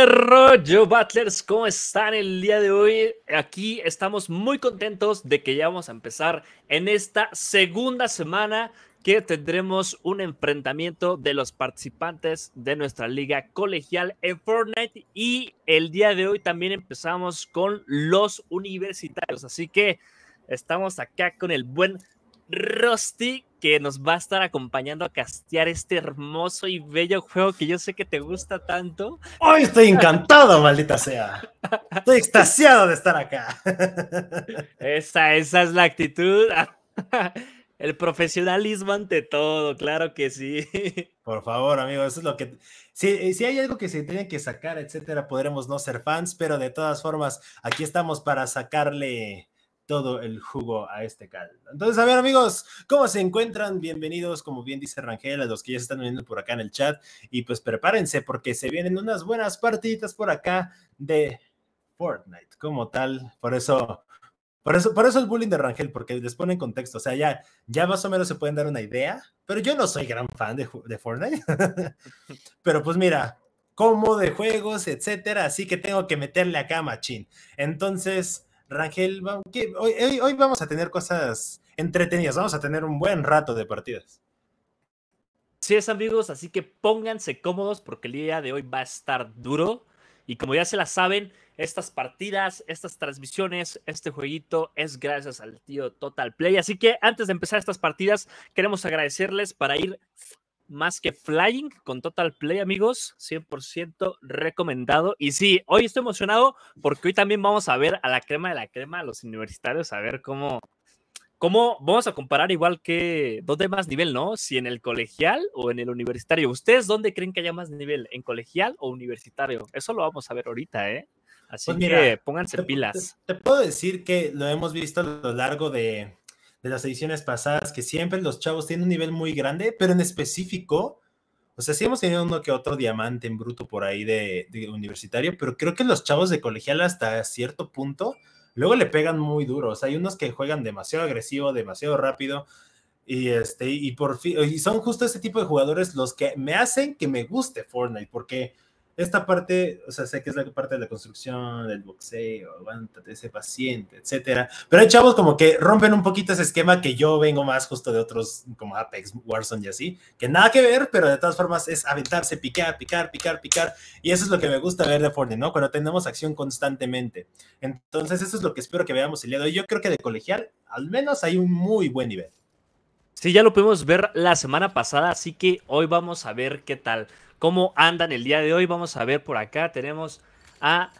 ¿Qué rollo, Butlers? ¿Cómo están el día de hoy? Aquí estamos muy contentos de que ya vamos a empezar en esta segunda semana que tendremos un enfrentamiento de los participantes de nuestra liga colegial en Fortnite y el día de hoy también empezamos con los universitarios. Así que estamos acá con el buen Rusty que nos va a estar acompañando a castear este hermoso y bello juego que yo sé que te gusta tanto. Hoy estoy encantado, maldita sea. Estoy extasiado de estar acá. Esa, esa es la actitud. El profesionalismo ante todo, claro que sí. Por favor, amigo, eso es lo que... Si, si hay algo que se tiene que sacar, etcétera, podremos no ser fans, pero de todas formas, aquí estamos para sacarle todo el jugo a este caldo. Entonces, a ver, amigos, ¿cómo se encuentran? Bienvenidos, como bien dice Rangel, a los que ya se están viendo por acá en el chat. Y pues prepárense porque se vienen unas buenas partiditas por acá de Fortnite como tal. Por eso, por eso, por eso el bullying de Rangel, porque les pone en contexto. O sea, ya, ya más o menos se pueden dar una idea, pero yo no soy gran fan de, de Fortnite. pero pues mira, como de juegos, etcétera, así que tengo que meterle acá machín. Entonces, Rangel, hoy, vamos a tener cosas entretenidas, vamos a tener un buen rato de partidas. Sí es, amigos, así que pónganse cómodos porque el día de hoy va a estar duro. Y como ya se la saben, estas partidas, estas transmisiones, este jueguito es gracias al tío Total Play. Así que antes de empezar estas partidas, queremos agradecerles para ir más que Flying con Total Play, amigos. 100% recomendado. Y sí, hoy estoy emocionado porque hoy también vamos a ver a la crema de la crema, a los universitarios, a ver cómo, cómo vamos a comparar igual que dónde más nivel, ¿no? Si en el colegial o en el universitario. ¿Ustedes dónde creen que haya más nivel? ¿En colegial o universitario? Eso lo vamos a ver ahorita, ¿eh? Así pues que pónganse pilas. te puedo decir que lo hemos visto a lo largo de, de las ediciones pasadas, que siempre los chavos tienen un nivel muy grande, pero en específico, o sea, sí hemos tenido uno que otro diamante en bruto por ahí de, universitario, pero creo que los chavos de colegial hasta cierto punto luego le pegan muy duro. O sea, hay unos que juegan demasiado agresivo, demasiado rápido. Y, este, y, por y son justo ese tipo de jugadores los que me hacen que me guste Fortnite, porque esta parte, o sea, sé que es la parte de la construcción, del boxeo, aguántate, ese paciente, etcétera. Pero hay chavos como que rompen un poquito ese esquema que yo vengo más justo de otros como Apex, Warzone y así, que nada que ver, pero de todas formas es aventarse, picar, picar, picar, picar. Y eso es lo que me gusta ver de Fortnite, ¿no? Cuando tenemos acción constantemente. Entonces, eso es lo que espero que veamos el día de hoy. Yo creo que de colegial, al menos hay un muy buen nivel. Sí, ya lo pudimos ver la semana pasada, así que hoy vamos a ver qué tal cómo andan el día de hoy. Vamos a ver por acá. Tenemos a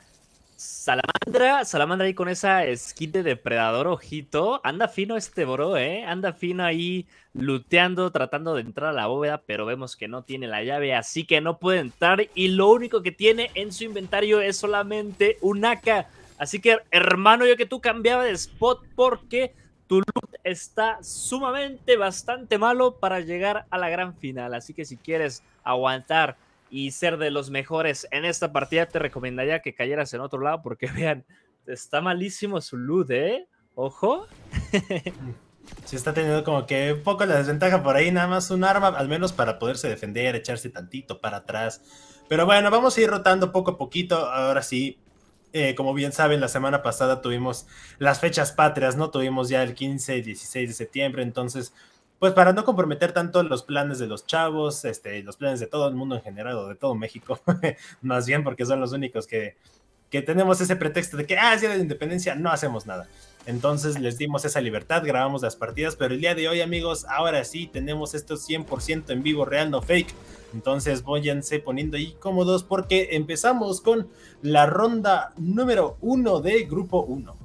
Salamandra. Salamandra ahí con esa skin de depredador, ojito. Anda fino este bro, ¿eh? Anda fino ahí luteando, tratando de entrar a la bóveda, pero vemos que no tiene la llave, así que no puede entrar. Y lo único que tiene en su inventario es solamente un AK. Así que, hermano, yo que tú cambiaba de spot porque tu loot está sumamente bastante malo para llegar a la gran final. Así que si quieres aguantar y ser de los mejores en esta partida, te recomendaría que cayeras en otro lado porque vean, está malísimo su luz, ¿eh? Ojo. Se está teniendo como que un poco la desventaja por ahí, nada más un arma, al menos para poderse defender, echarse tantito para atrás. Pero bueno, vamos a ir rotando poco a poquito. Ahora sí, eh, como bien saben, la semana pasada tuvimos las fechas patrias, ¿no? Tuvimos ya el 15 y 16 de septiembre, entonces pues para no comprometer tanto los planes de los chavos, este, los planes de todo el mundo en general o de todo México, más bien porque son los únicos que, que tenemos ese pretexto de que, ah, la independencia, no hacemos nada. Entonces les dimos esa libertad, grabamos las partidas, pero el día de hoy, amigos, ahora sí tenemos esto 100% en vivo, real, no fake. Entonces váyanse poniendo ahí cómodos porque empezamos con la ronda número 1 de grupo 1.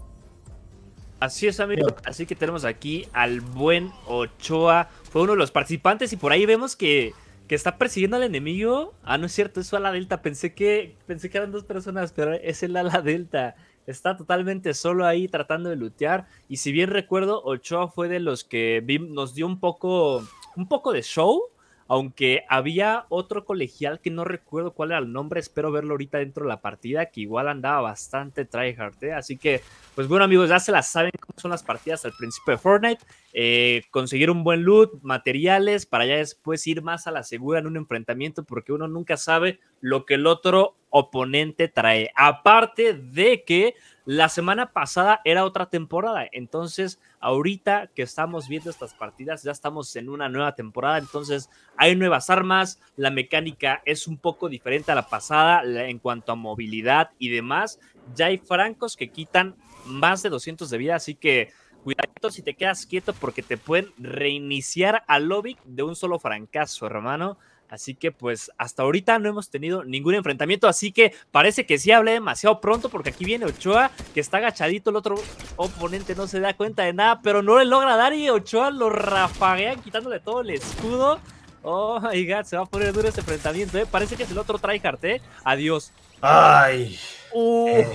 Así es, amigo. Así que tenemos aquí al buen Ochoa. Fue uno de los participantes y por ahí vemos que, que está persiguiendo al enemigo. Ah, no es cierto, es su ala delta. Pensé que, pensé que eran dos personas, pero es el ala delta. Está totalmente solo ahí tratando de lutear. Y si bien recuerdo, Ochoa fue de los que nos dio un poco, un poco de show aunque había otro colegial que no recuerdo cuál era el nombre, espero verlo ahorita dentro de la partida, que igual andaba bastante tryhard, ¿eh? así que, pues bueno amigos, ya se las saben cómo son las partidas al principio de Fortnite, eh, conseguir un buen loot, materiales, para ya después ir más a la segura en un enfrentamiento, porque uno nunca sabe lo que el otro oponente trae, aparte de que la semana pasada era otra temporada, entonces ahorita que estamos viendo estas partidas ya estamos en una nueva temporada, entonces hay nuevas armas, la mecánica es un poco diferente a la pasada en cuanto a movilidad y demás, ya hay francos que quitan más de 200 de vida, así que cuidadito si te quedas quieto porque te pueden reiniciar al lobby de un solo francazo, hermano. Así que pues hasta ahorita no hemos tenido ningún enfrentamiento, así que parece que sí hablé demasiado pronto porque aquí viene Ochoa que está agachadito, el otro oponente no se da cuenta de nada, pero no le logra dar y Ochoa lo rafaguean quitándole todo el escudo. Oh my god, se va a poner duro ese enfrentamiento, eh. Parece que es el otro tryhard, ¿eh? Adiós. Ay. Oh, eh.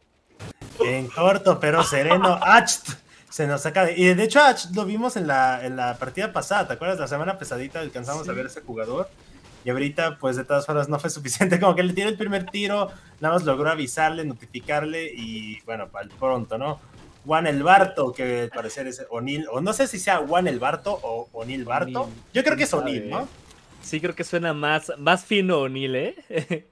En corto pero sereno. ¡Acht! se nos saca. Y de hecho, lo vimos en la, partida pasada, ¿te acuerdas? La semana pesadita alcanzamos a ver a ese jugador. Y ahorita, pues de todas formas, no fue suficiente. Como que le tiró el primer tiro, nada más logró avisarle, notificarle y bueno, para el pronto, ¿no? Juan El Barto, que al parecer es O'Neill, o no sé si sea Juan El Barto o O'Neill Barto. Yo creo que es O'Neill, ¿no? ¿eh? Sí, creo que suena más, más fino O'Neill, ¿eh?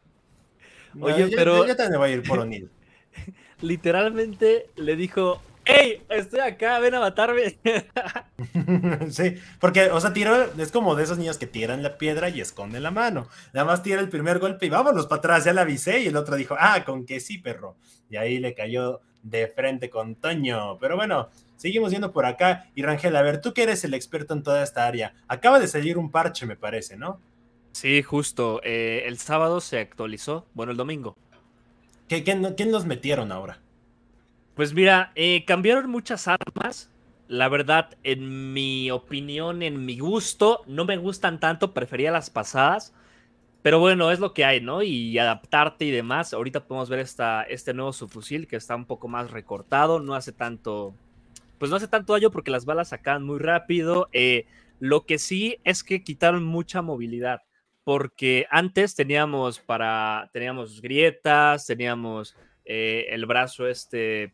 Oye, pero. Yo, también voy a ir por O'Neill. Literalmente le dijo: ¡Ey! Estoy acá, ven a matarme. sí, porque, o sea, es como de esos niños que tiran la piedra y esconden la mano. Nada más tira el primer golpe y vámonos para atrás, ya la avisé. Y el otro dijo, ah, con que sí, perro. Y ahí le cayó de frente con Toño. Pero bueno, seguimos yendo por acá. Y Rangel, a ver, tú que eres el experto en toda esta área, acaba de salir un parche, me parece, ¿no? Sí, justo. Eh, el sábado se actualizó, bueno, el domingo. ¿Qué, quién los metieron ahora? Pues mira, eh, cambiaron muchas armas. La verdad, en mi opinión, en mi gusto, no me gustan tanto, prefería las pasadas. Pero bueno, es lo que hay, ¿no? Y adaptarte y demás. Ahorita podemos ver esta, este nuevo subfusil que está un poco más recortado. No hace tanto. Pues no hace tanto daño porque las balas sacan muy rápido. Eh, lo que sí es que quitaron mucha movilidad. Porque antes teníamos para. Teníamos grietas, teníamos eh, el brazo este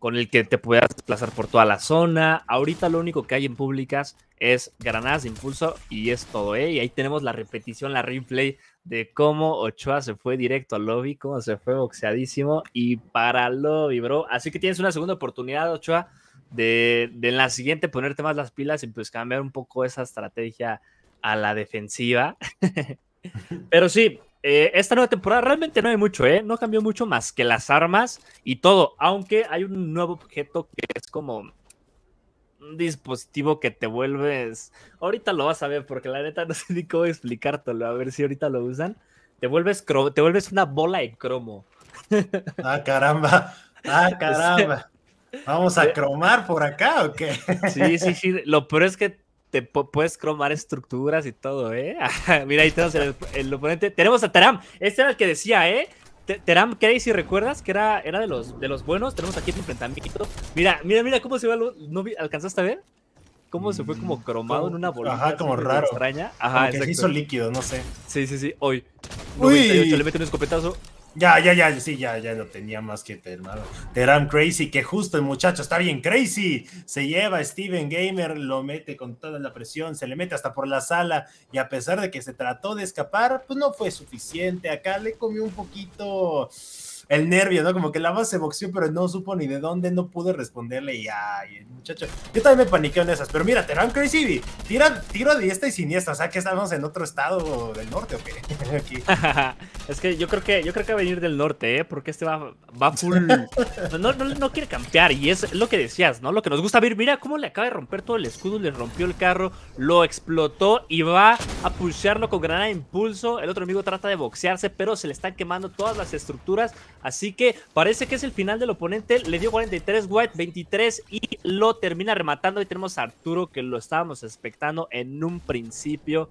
con el que te puedas desplazar por toda la zona. Ahorita lo único que hay en públicas es granadas de impulso y es todo, ¿eh? Y ahí tenemos la repetición, la replay de cómo Ochoa se fue directo al lobby, cómo se fue boxeadísimo y para el lobby, bro. Así que tienes una segunda oportunidad, Ochoa, de, de en la siguiente ponerte más las pilas y pues cambiar un poco esa estrategia a la defensiva. Pero sí, eh, esta nueva temporada realmente no hay mucho, ¿eh? No cambió mucho más que las armas y todo, aunque hay un nuevo objeto que es como un dispositivo que te vuelves. Ahorita lo vas a ver, porque la neta no sé ni cómo explicártelo. A ver si ahorita lo usan. Te vuelves, te vuelves una bola de cromo. Ah, caramba. Ah, caramba. ¿Vamos a eh, cromar por acá o qué? Sí, sí, sí. Lo peor es que te puedes cromar estructuras y todo, ¿eh? Mira, ahí tenemos el, oponente. Tenemos a Teram. Este era el que decía, ¿eh? Teram Crazy, si recuerdas que era, era de, los, de los buenos. Tenemos aquí el enfrentamiento. Mira, mira, mira cómo se ve ¿No alcanzaste a ver? Cómo se fue como cromado en una bolita. Ajá, como raro. Extraña. Ajá, como que se hizo líquido, no sé. Sí, sí, sí. Hoy. Uy. le mete un escopetazo. Ya, ya, ya, sí, ya, ya lo tenía más que terminado. Teram Crazy, que justo el muchacho está bien crazy. Se lleva Steven Gamer, lo mete con toda la presión, se le mete hasta por la sala. Y a pesar de que se trató de escapar, pues no fue suficiente. Acá le comió un poquito el nervio, ¿no? Como que la base se boxeó, pero no supo ni de dónde, no pude responderle y ay, muchacho. Yo también me paniqueo en esas, pero mira, Terán Crazy tira, tiro a diestra y siniestra, o sea que estamos en otro estado del norte o qué. es que yo creo que yo creo que va a venir del norte, ¿eh? Porque este va, va full. No, quiere campear y es lo que decías, ¿no? Lo que nos gusta ver, mira cómo le acaba de romper todo el escudo, le rompió el carro, lo explotó y va a pulsearlo con granada impulso. El otro amigo trata de boxearse, pero se le están quemando todas las estructuras. Así que parece que es el final del oponente. Le dio 43 White, 23 y lo termina rematando. Y tenemos a Arturo que lo estábamos expectando en un principio.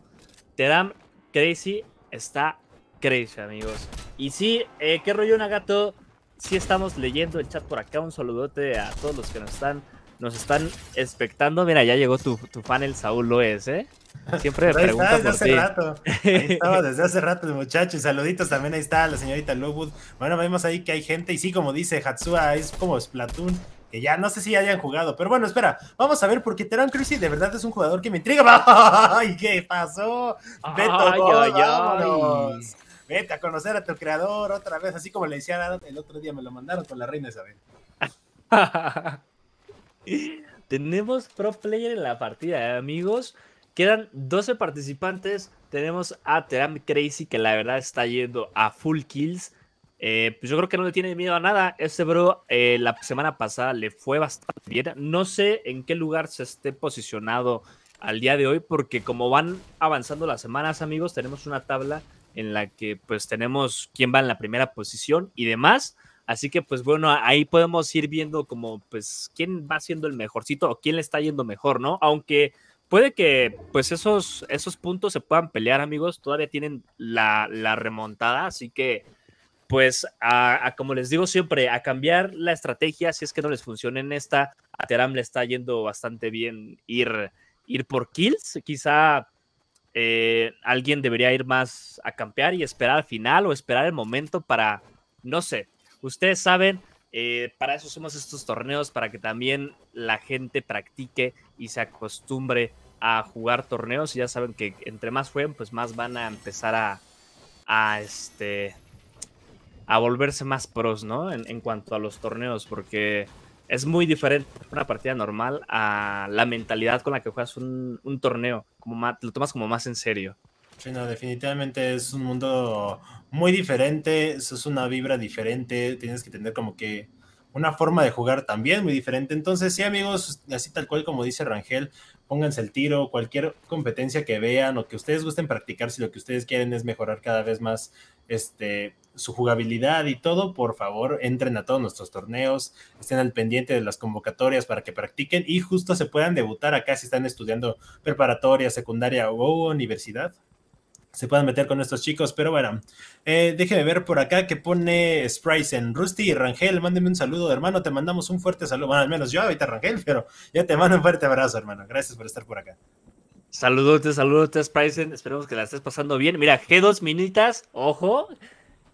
Teram Crazy está crazy, amigos. Y sí, eh, qué rollo, Nagato. Si estamos leyendo el chat por acá. Un saludote a todos los que nos están nos están expectando. Mira, ya llegó tu, tu fan, el Saúl Loes, ¿eh? Siempre me pregunta está, desde por hace rato. Ahí estaba desde hace rato muchachos. saluditos también. Ahí está la señorita Lowood. Bueno, vemos ahí que hay gente. Y sí, como dice Hatsua, es como Splatoon. Que ya no sé si hayan jugado. Pero bueno, espera. Vamos a ver porque Terán Cruzy de verdad es un jugador que me intriga. ¡Ay, qué pasó! Vete a conocer a tu creador otra vez. Así como le decía el otro día, me lo mandaron con la reina Isabel. Tenemos pro player en la partida, ¿eh, amigos. Quedan 12 participantes. Tenemos a Teram Crazy, que la verdad está yendo a full kills. Eh, pues yo creo que no le tiene miedo a nada. Este bro eh, la semana pasada le fue bastante bien. No sé en qué lugar se esté posicionado al día de hoy, porque como van avanzando las semanas, amigos, tenemos una tabla en la que pues tenemos quién va en la primera posición y demás. Así que pues bueno, ahí podemos ir viendo como pues quién va siendo el mejorcito o quién le está yendo mejor, ¿no? Aunque puede que pues esos, esos puntos se puedan pelear, amigos, todavía tienen la, remontada, así que pues a, como les digo siempre, a cambiar la estrategia si es que no les funciona en esta, a Teram le está yendo bastante bien ir, ir por kills, quizá eh, alguien debería ir más a campear y esperar al final o esperar el momento para, no sé, Ustedes saben, eh, para eso hacemos estos torneos, para que también la gente practique y se acostumbre a jugar torneos. Y ya saben que entre más jueguen, pues más van a empezar a, este, a volverse más pros, ¿no? En, cuanto a los torneos, porque es muy diferente una partida normal a la mentalidad con la que juegas un, un torneo. Como más, lo tomas como más en serio. Sí, definitivamente es un mundo muy diferente, es una vibra diferente, tienes que tener como que una forma de jugar también muy diferente. Entonces, sí, amigos, así tal cual como dice Rangel, pónganse el tiro, cualquier competencia que vean o que ustedes gusten practicar, si lo que ustedes quieren es mejorar cada vez más este, su jugabilidad y todo, por favor, entren a todos nuestros torneos, estén al pendiente de las convocatorias para que practiquen y justo se puedan debutar acá si están estudiando preparatoria, secundaria o universidad se puedan meter con estos chicos. Pero bueno, eh, déjeme ver por acá que pone Spryzen. Rusty y Rangel, mándenme un saludo, hermano. Te mandamos un fuerte saludo. Bueno, al menos yo ahorita, Rangel, pero ya te mando un fuerte abrazo, hermano. Gracias por estar por acá. saludos, saludos Spryzen. Esperemos que la estés pasando bien. Mira, G2 minitas, ojo.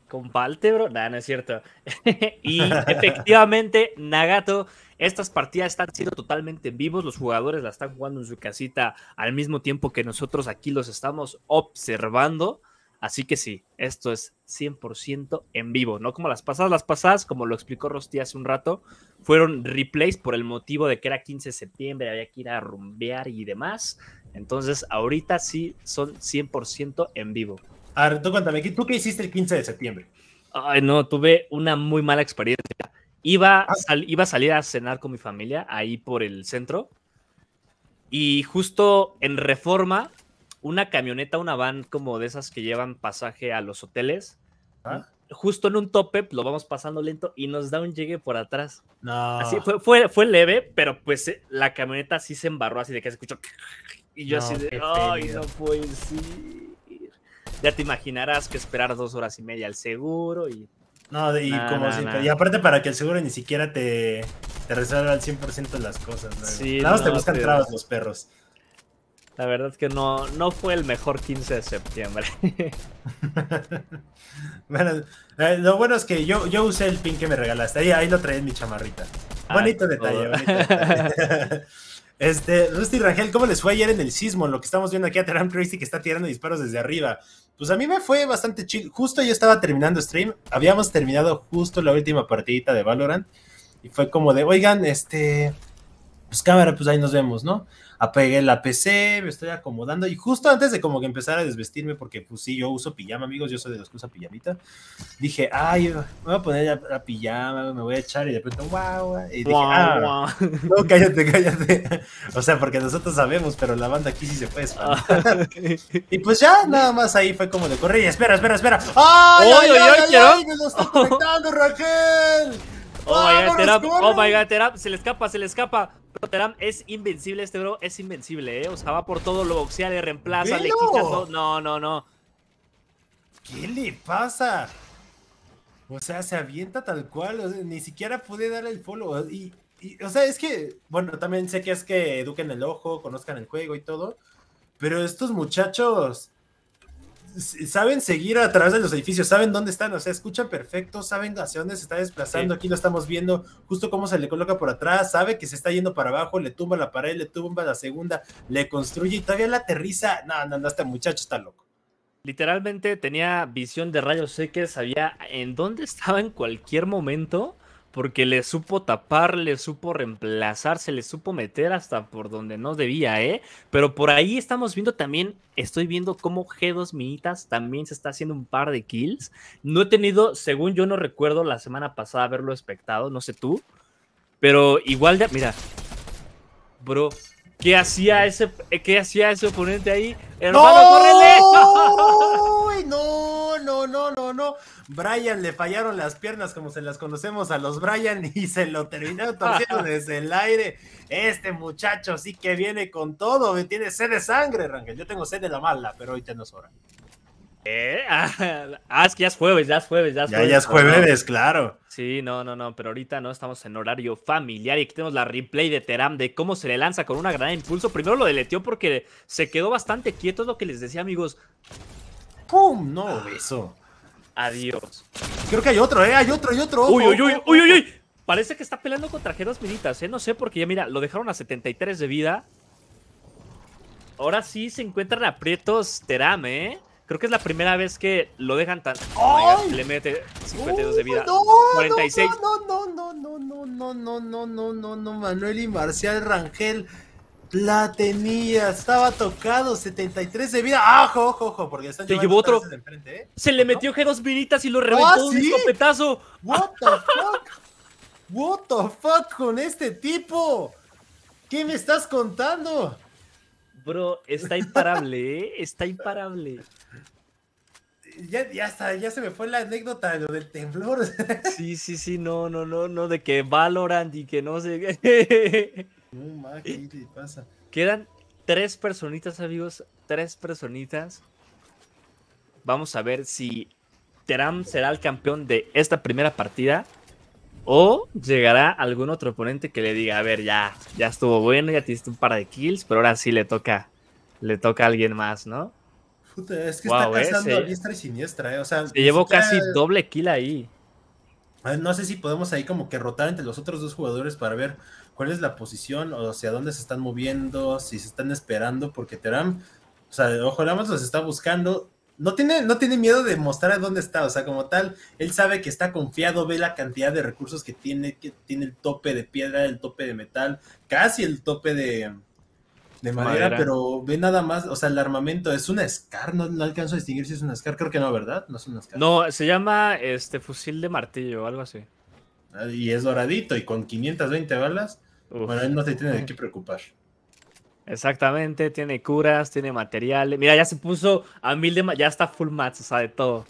Comparte, bro. nada no es cierto. y efectivamente, Nagato estas partidas están siendo totalmente en vivo. los jugadores las están jugando en su casita al mismo tiempo que nosotros aquí los estamos observando. Así que sí, esto es 100% en vivo, no como las pasadas, las pasadas, como lo explicó Rosti hace un rato, fueron replays por el motivo de que era 15 de septiembre, había que ir a rumbear y demás. Entonces, ahorita sí son 100% en vivo. A ver, tú cuéntame, ¿tú qué hiciste el 15 de septiembre? Ay, no, tuve una muy mala experiencia. Ah. Iba, a salir a cenar con mi familia ahí por el centro. Y justo en reforma, una camioneta, una van como de esas que llevan pasaje a los hoteles, ah. justo en un tope, lo vamos pasando lento y nos da un llegue por atrás. No. Así fue, fue, leve, pero pues eh, la camioneta sí se embarró, así de que se escuchó. Y yo así de, ay, no puede ser. Ya te imaginarás que esperar dos horas y media al seguro y no, y aparte para que el seguro ni siquiera te, te resuelva al 100% las cosas. ¿no? Nada más te buscan trabas los perros. La verdad es que no, no fue el mejor 15 de septiembre. bueno, eh, lo bueno es que yo, yo usé el pin que me regalaste. Ahí, ahí lo traí en mi chamarrita. Ah, bonito, detalle, bonito y Este, Rusty Rangel, ¿cómo les fue ayer en el sismo? Lo que estamos viendo aquí a Teram Crazy que está tirando disparos desde arriba. Pues a mí me fue bastante chill. Justo yo estaba terminando stream, habíamos terminado justo la última partidita de Valorant y fue como de, oigan, este, pues cámara, pues ahí nos vemos, ¿no? apegué la PC, me estoy acomodando y justo antes de como que empezar a desvestirme, porque pues sí, yo uso pijama, amigos, yo soy de los que usa pijamita, dije, ay, me voy a poner la, pijama, me voy a echar y de pronto, wow, y dije, ah, no, cállate, cállate, o sea, porque nosotros sabemos, pero la banda aquí sí se puede ah, Y pues ya, nada más ahí fue como de correr y espera, espera, espera, ¡ay, ay, ay, ay, ay, ay, ay, conectando, Raquel. Oh my ah, god, Teram! Oh my god, Teram! Se le escapa, se le escapa. Pero Teram es invencible. Este bro es invencible, ¿eh? O sea, va por todo, lo boxea, le reemplaza, le quita todo. No, no, no. ¿Qué le pasa? O sea, se avienta tal cual. ni siquiera pude dar el follow. Y, y, o sea, es que, bueno, también sé que es que eduquen el ojo, conozcan el juego y todo. Pero estos muchachos saben seguir a través de los edificios, saben dónde están, o sea, escuchan perfecto, saben hacia dónde se está desplazando, aquí lo estamos viendo, justo cómo se le coloca por atrás, sabe que se está yendo para abajo, le tumba la pared, le tumba la segunda, le construye y todavía la aterriza. No, no, este muchacho está loco. Literalmente tenía visión de rayos X, sabía en dónde estaba en cualquier momento porque le supo tapar, le supo reemplazar, se le supo meter hasta por donde no debía, ¿eh? Pero por ahí estamos viendo también, estoy viendo cómo G2 Minitas también se está haciendo un par de kills. No he tenido, según yo no recuerdo la semana pasada haberlo espectado, no sé tú, pero igual de, mira, bro, ¿Qué hacía ese, qué hacía ese oponente ahí? ¡Hermano, córrele! ¡No! No, no, no, Brian le fallaron las piernas como se las conocemos a los Brian y se lo terminaron torciendo desde el aire. Este muchacho sí que viene con todo, eh, tiene sed de sangre, Rangel. Yo tengo sed de la mala, pero ahorita no es hora. Eh, ah, es que ya es jueves, ya es jueves, ya es jueves. jueves, claro. Sí, no, no, no, pero ahorita no estamos en horario familiar y aquí tenemos la replay de Teram de cómo se le lanza con una granada impulso. Primero lo deleteó porque se quedó bastante quieto, es lo que les decía, amigos. ¡Pum! No, eso. Adiós. Creo que hay otro, ¿eh? Hay otro, hay otro. Uy, uy, uy, uy, uy, Parece que está peleando contra trajeros Minitas, ¿eh? No sé, porque ya mira, lo dejaron a 73 de vida. Ahora sí se encuentran aprietos Teram, ¿eh? Creo que es la primera vez que lo dejan tan... Oh le mete 52 de vida. No, 46. No, no, no, no, no, no, no, no, no, no, no, no, Manuel y Marcial Rangel. La tenía, estaba tocado, 73 de vida. ¡Ajo, ah, ojo, ojo! Porque Se llevó otro. Frente, ¿eh? Se le metió G2 viritas y lo ah, reventó un ¿What the fuck? ¿What the fuck con este tipo? ¿Qué me estás contando? Bro, está imparable, ¿eh? Está imparable. Ya, está, ya se me fue la anécdota de lo del temblor. Sí, sí, sí, no, no, no, no, de que Valorant y que no sé pasa? Quedan tres personitas, amigos. Tres personitas. Vamos a ver si Teram será el campeón de esta primera partida. O llegará algún otro oponente que le diga, a ver, ya, ya estuvo bueno, ya tienes un par de kills, pero ahora sí le toca, le toca a alguien más, ¿no? Puta, es que está cazando a y siniestra, ¿eh? se llevó casi doble kill ahí. Ah, no sé si podemos ahí como que rotar entre los otros dos jugadores para ver cuál es la posición o hacia dónde se están moviendo, si se están esperando, porque Teram, o sea, ojo, Teram los está buscando. No tiene, no tiene miedo de mostrar a dónde está, o sea, como tal, él sabe que está confiado, ve la cantidad de recursos que tiene, que tiene el tope de piedra, el tope de metal, casi el tope de, de madera, pero ve nada más, o sea, el armamento es una SCAR, no, no, alcanzo a distinguir si es una SCAR, creo que no, ¿verdad? No es una SCAR. No, se llama este fusil de martillo o algo así. Ah, y es doradito y con 520 balas. Bueno, él no se tiene de qué preocupar. Exactamente, tiene curas, tiene materiales. Mira, ya se puso a mil de... Ya está full mats, o sea, de todo.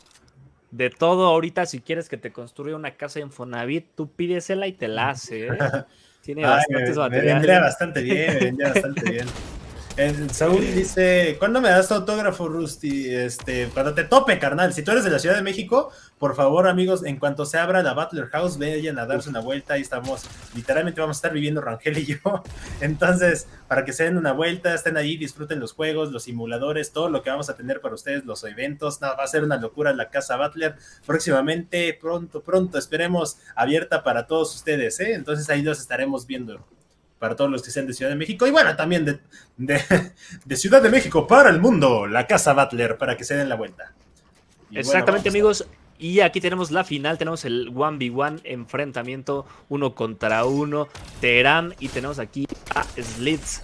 De todo, ahorita si quieres que te construya una casa en Fonavit, tú pídesela y te la hace. ¿eh? Tiene bastantes vendría bastante bien, me vendría bastante bien. El Saúl dice, ¿cuándo me das tu autógrafo, Rusty? Este, cuando te tope, carnal. Si tú eres de la Ciudad de México, por favor, amigos, en cuanto se abra la Butler House, vayan a darse una vuelta. Ahí estamos, literalmente vamos a estar viviendo Rangel y yo. Entonces, para que se den una vuelta, estén ahí, disfruten los juegos, los simuladores, todo lo que vamos a tener para ustedes, los eventos. Nada, va a ser una locura la casa Butler. Próximamente, pronto, pronto, esperemos abierta para todos ustedes, ¿eh? Entonces ahí los estaremos viendo para todos los que sean de Ciudad de México y bueno, también de, Ciudad de México para el mundo, la Casa Butler, para que se den la vuelta. Exactamente amigos, y aquí tenemos la final, tenemos el 1v1 enfrentamiento uno contra uno, Teherán y tenemos aquí a Slits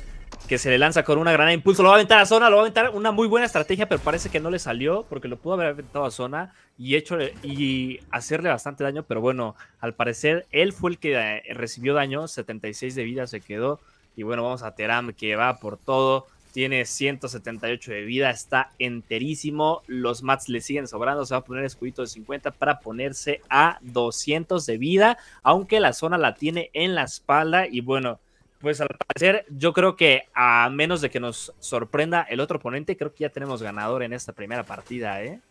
que se le lanza con una granada de impulso. Lo va a aventar a zona, lo va a aventar. Una muy buena estrategia, pero parece que no le salió porque lo pudo haber aventado a zona y, hecho, y hacerle bastante daño. Pero bueno, al parecer él fue el que eh, recibió daño. 76 de vida se quedó. Y bueno, vamos a Teram que va por todo. Tiene 178 de vida, está enterísimo. Los mats le siguen sobrando. Se va a poner escudito de 50 para ponerse a 200 de vida. Aunque la zona la tiene en la espalda. Y bueno, pues al parecer, yo creo que a menos de que nos sorprenda el otro oponente, creo que ya tenemos ganador en esta primera partida, ¿eh?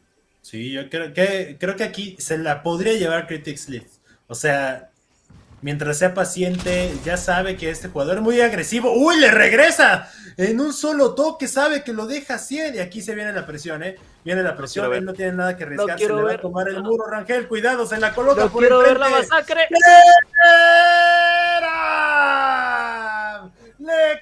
Sí, yo creo que, creo que aquí se la podría llevar Critics League. O sea, mientras sea paciente, ya sabe que este jugador es muy agresivo. ¡Uy, le regresa! En un solo toque sabe que lo deja 100. Y aquí se viene la presión, ¿eh? Viene la presión, no él no tiene nada que arriesgar. le va a tomar el muro, Rangel. Cuidado, se la coloca no quiero ver la masacre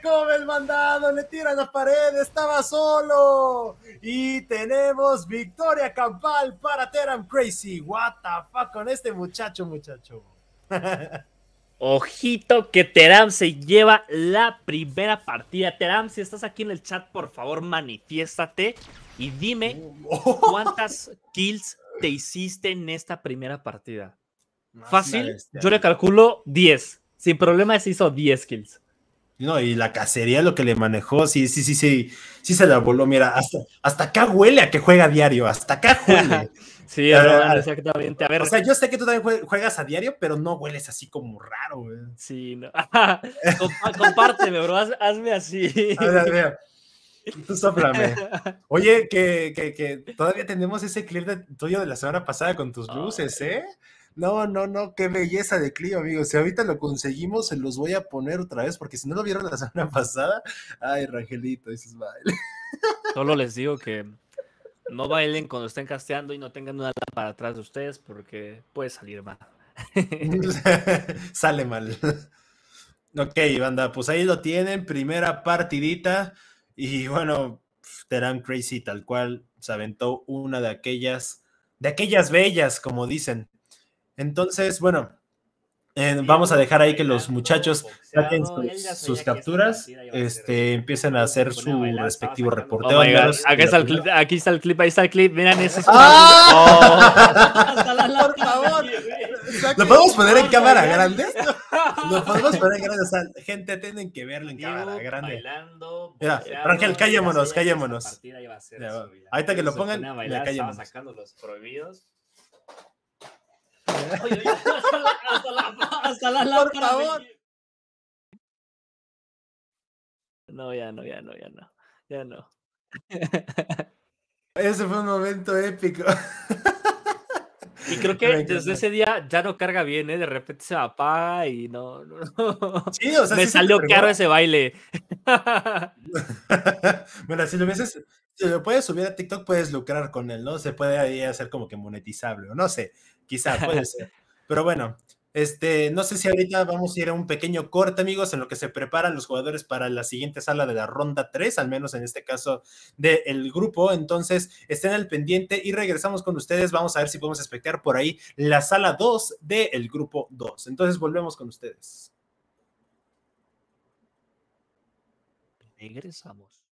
come el mandado, le tira la pared, estaba solo. Y tenemos victoria campal para Teram Crazy. What the fuck con este muchacho, muchacho. Ojito que Teram se lleva la primera partida. Teram, si estás aquí en el chat, por favor, manifiéstate y dime cuántas kills te hiciste en esta primera partida. Fácil, yo le calculo 10. Sin problema se hizo 10 kills. No, y la cacería lo que le manejó, sí, sí, sí, sí, sí se la voló. Mira, hasta, hasta acá huele a que juega a diario, hasta acá huele. sí, ah, ah, exactamente. A ver. O sea, yo sé que tú también juegas a diario, pero no hueles así como raro, güey. Sí, no. Compárteme, bro, hazme así. A ver, a ver. Tú Oye, que, que, que, todavía tenemos ese clip tuyo de la semana pasada con tus luces, ¿eh? No, no, no, qué belleza de Clio, amigos. Si ahorita lo conseguimos, se los voy a poner otra vez, porque si no lo vieron la semana pasada, ay, Rangelito, dices, baile. Solo les digo que no bailen cuando estén casteando y no tengan una para atrás de ustedes, porque puede salir mal. Sale mal. Ok, banda, pues ahí lo tienen, primera partidita. Y bueno, pues, Terán Crazy tal cual se aventó una de aquellas, de aquellas bellas, como dicen. Entonces, bueno, eh, vamos a dejar ahí que los muchachos saquen sus, capturas, este, empiecen a hacer su respectivo reporteo. Oh aquí, está el clip, aquí está el clip, ahí está el clip, miren ese ¡Ah! Oh. Por favor. ¿Lo podemos poner en cámara grande? Lo podemos poner en grande. O sea, gente, tienen que verlo en cámara grande. Mira, Rangel, callémonos, callémonos. Ahorita que lo pongan, callémonos. sacando los prohibidos hasta, la, No, ya no, ya no, ya no. Ya no. Ese fue un momento épico. Y creo que desde ese día ya no carga bien, ¿eh? De repente se va y no, no. Sí, o sea, Me salió caro ese baile. bueno, si lo si lo puedes subir a TikTok, puedes lucrar con él, ¿no? Se puede hacer como que monetizable, o no sé. Quizá, puede ser. Pero bueno, este, no sé si ahorita vamos a ir a un pequeño corte, amigos, en lo que se preparan los jugadores para la siguiente sala de la ronda 3, al menos en este caso del grupo. Entonces, estén al pendiente y regresamos con ustedes. Vamos a ver si podemos espectar por ahí la sala 2 del grupo 2. Entonces, volvemos con ustedes. Regresamos.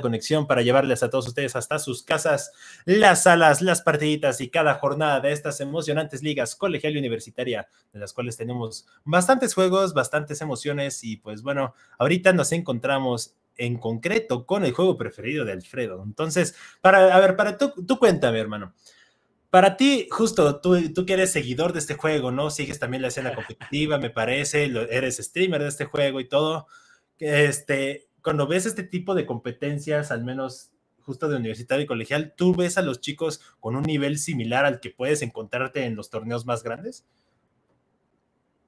conexión para llevarles a todos ustedes hasta sus casas las salas, las partiditas y cada jornada de estas emocionantes ligas colegial y universitaria, de las cuales tenemos bastantes juegos, bastantes emociones y pues bueno, ahorita nos encontramos en concreto con el juego preferido de Alfredo. Entonces, para, a ver, para tú, tú cuéntame, hermano. Para ti, justo, tú, tú que eres seguidor de este juego, ¿no? Sigues también la escena competitiva, me parece, eres streamer de este juego y todo. Este, cuando ves este tipo de competencias, al menos justo de universitario y colegial, ¿tú ves a los chicos con un nivel similar al que puedes encontrarte en los torneos más grandes?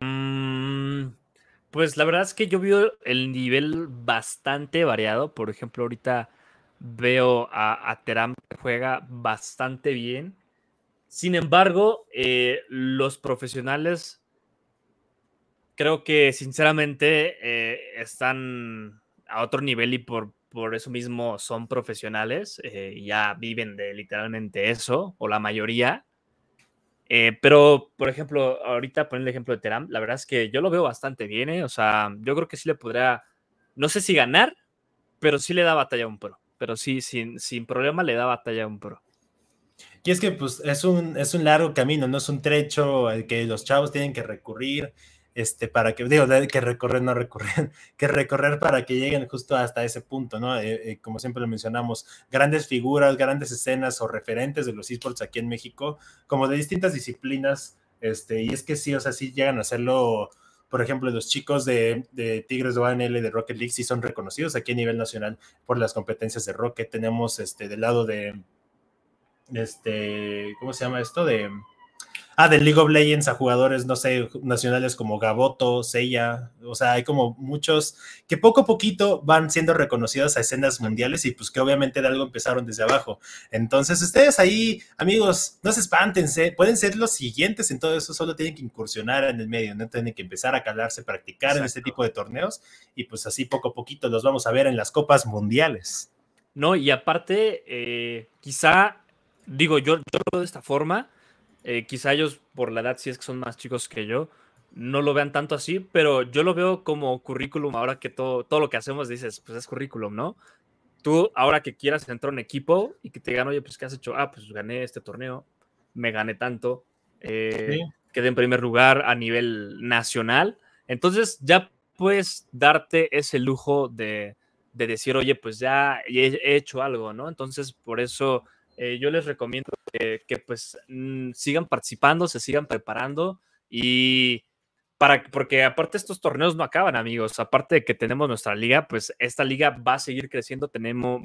Mm, pues la verdad es que yo veo el nivel bastante variado. Por ejemplo, ahorita veo a, a Teram que juega bastante bien. Sin embargo, eh, los profesionales creo que sinceramente eh, están a otro nivel y por, por eso mismo son profesionales, eh, ya viven de literalmente eso, o la mayoría. Eh, pero, por ejemplo, ahorita poner el ejemplo de Teram, la verdad es que yo lo veo bastante bien, ¿eh? o sea, yo creo que sí le podría, no sé si ganar, pero sí le da batalla a un pro, pero sí, sin, sin problema le da batalla a un pro. Y es que pues es un, es un largo camino, no es un trecho al que los chavos tienen que recurrir, este, para que, digo, que recorrer, no recorrer, que recorrer para que lleguen justo hasta ese punto, ¿no? Eh, eh, como siempre lo mencionamos, grandes figuras, grandes escenas o referentes de los esports aquí en México, como de distintas disciplinas, este, y es que sí, o sea, sí llegan a hacerlo, por ejemplo, los chicos de, Tigres de ONL de Rocket League sí son reconocidos aquí a nivel nacional por las competencias de Rocket, tenemos, este, del lado de, este, ¿cómo se llama esto? De ah, del League of Legends a jugadores, no sé, nacionales como Gaboto, Seiya, o sea, hay como muchos que poco a poquito van siendo reconocidos a escenas mundiales y pues que obviamente de algo empezaron desde abajo. Entonces, ustedes ahí, amigos, no se espántense, pueden ser los siguientes en todo eso, solo tienen que incursionar en el medio, no tienen que empezar a calarse, practicar en este tipo de torneos y pues así poco a poquito los vamos a ver en las copas mundiales. No, y aparte, eh, quizá, digo, yo, yo lo de esta forma, eh, quizá ellos por la edad, si es que son más chicos que yo, no lo vean tanto así, pero yo lo veo como currículum ahora que todo, todo lo que hacemos dices, pues es currículum, ¿no? Tú ahora que quieras entrar en equipo y que te digan, oye, pues ¿qué has hecho? Ah, pues gané este torneo, me gané tanto, eh, quedé en primer lugar a nivel nacional. Entonces ya puedes darte ese lujo de, de decir, oye, pues ya he hecho algo, ¿no? Entonces por eso eh, yo les recomiendo que, pues mm, sigan participando, se sigan preparando y para, porque aparte estos torneos no acaban, amigos. Aparte de que tenemos nuestra liga, pues esta liga va a seguir creciendo. Tenemos,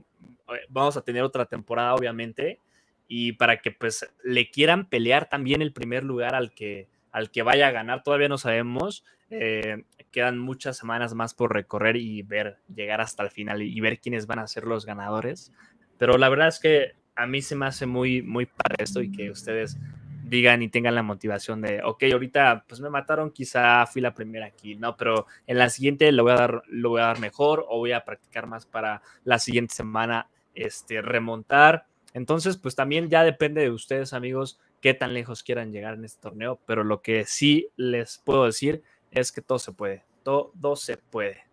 eh, vamos a tener otra temporada, obviamente. Y para que pues le quieran pelear también el primer lugar al que, al que vaya a ganar, todavía no sabemos. Eh, quedan muchas semanas más por recorrer y ver, llegar hasta el final y, y ver quiénes van a ser los ganadores. Pero la verdad es que a mí se me hace muy, muy esto y que ustedes digan y tengan la motivación de, ok, ahorita pues me mataron, quizá fui la primera aquí, ¿no? Pero en la siguiente lo voy a dar, lo voy a dar mejor o voy a practicar más para la siguiente semana este, remontar. Entonces, pues también ya depende de ustedes, amigos, qué tan lejos quieran llegar en este torneo, pero lo que sí les puedo decir es que todo se puede, todo se puede.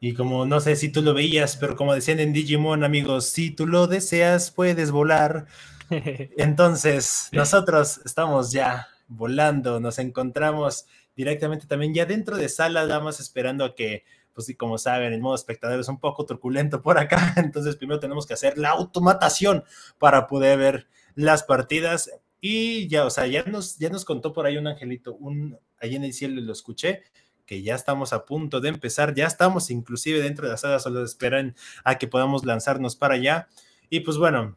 Y como no sé si tú lo veías, pero como decían en Digimon, amigos, si tú lo deseas, puedes volar. Entonces, nosotros estamos ya volando, nos encontramos directamente también ya dentro de sala, damas, esperando a que, pues como saben, el modo espectador es un poco truculento por acá, entonces primero tenemos que hacer la automatación para poder ver las partidas. Y ya, o sea, ya nos, ya nos contó por ahí un angelito, un, ahí en el cielo lo escuché, que ya estamos a punto de empezar, ya estamos inclusive dentro de la sala, solo esperan a que podamos lanzarnos para allá. Y pues bueno,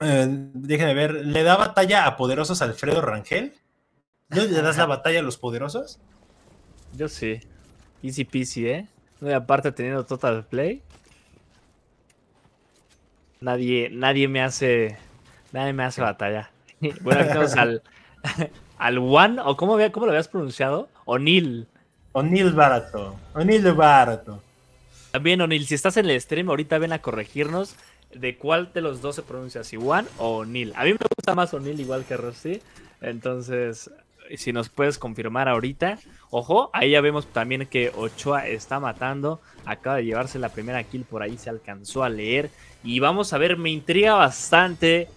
eh, déjenme ver, ¿le da batalla a poderosos Alfredo Rangel? ¿No le das la batalla a los poderosos? Yo sí. Easy peasy, ¿eh? aparte teniendo Total Play. Nadie, nadie me hace. Nadie me hace batalla. bueno, al. al One, o cómo, cómo lo habías pronunciado, Neil... O'Neill Barato. O'Neill Barato. También, O'Neill, si estás en el stream, ahorita ven a corregirnos de cuál de los dos se pronuncia, si Juan o O'Neill. A mí me gusta más O'Neill igual que Rossi, Entonces, si nos puedes confirmar ahorita. Ojo, ahí ya vemos también que Ochoa está matando. Acaba de llevarse la primera kill por ahí, se alcanzó a leer. Y vamos a ver, me intriga bastante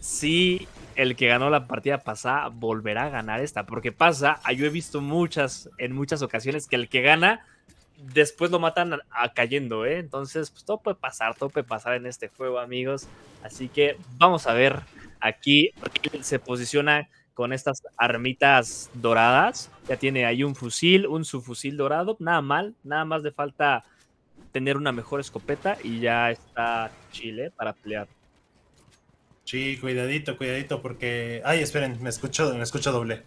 si el que ganó la partida pasada volverá a ganar esta, porque pasa, ah, yo he visto muchas, en muchas ocasiones, que el que gana después lo matan cayendo, ¿eh? Entonces, pues todo puede pasar, todo puede pasar en este juego, amigos. Así que vamos a ver aquí se posiciona con estas armitas doradas. Ya tiene ahí un fusil, un subfusil dorado, nada mal, nada más de falta tener una mejor escopeta y ya está Chile para pelear. Sí, cuidadito, cuidadito, porque. Ay, esperen, me escucho, me escucho doble.